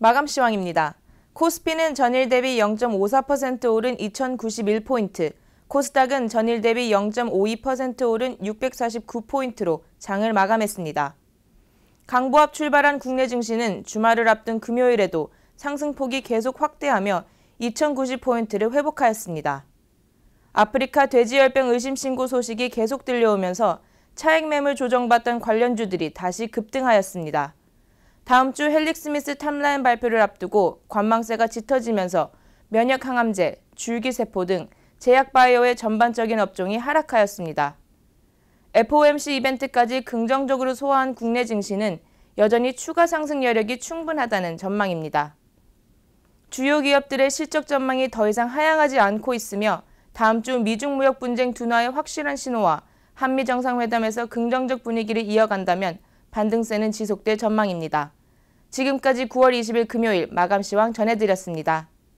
마감 시황입니다. 코스피는 전일 대비 0.54% 오른 2091포인트, 코스닥은 전일 대비 0.52% 오른 649포인트로 장을 마감했습니다. 강보합 출발한 국내 증시는 주말을 앞둔 금요일에도 상승폭이 계속 확대하며 2090포인트를 회복하였습니다. 아프리카 돼지열병 의심 신고 소식이 계속 들려오면서 차액 매물 조정받던 관련주들이 다시 급등하였습니다. 다음 주 헬릭스미스 탑라인 발표를 앞두고 관망세가 짙어지면서 면역 항암제, 줄기세포 등 제약 바이오의 전반적인 업종이 하락하였습니다. FOMC 이벤트까지 긍정적으로 소화한 국내 증시는 여전히 추가 상승 여력이 충분하다는 전망입니다. 주요 기업들의 실적 전망이 더 이상 하향하지 않고 있으며 다음 주 미중 무역 분쟁 둔화의 확실한 신호와 한미 정상회담에서 긍정적 분위기를 이어간다면 반등세는 지속될 전망입니다. 지금까지 9월 20일 금요일 마감시황 전해드렸습니다.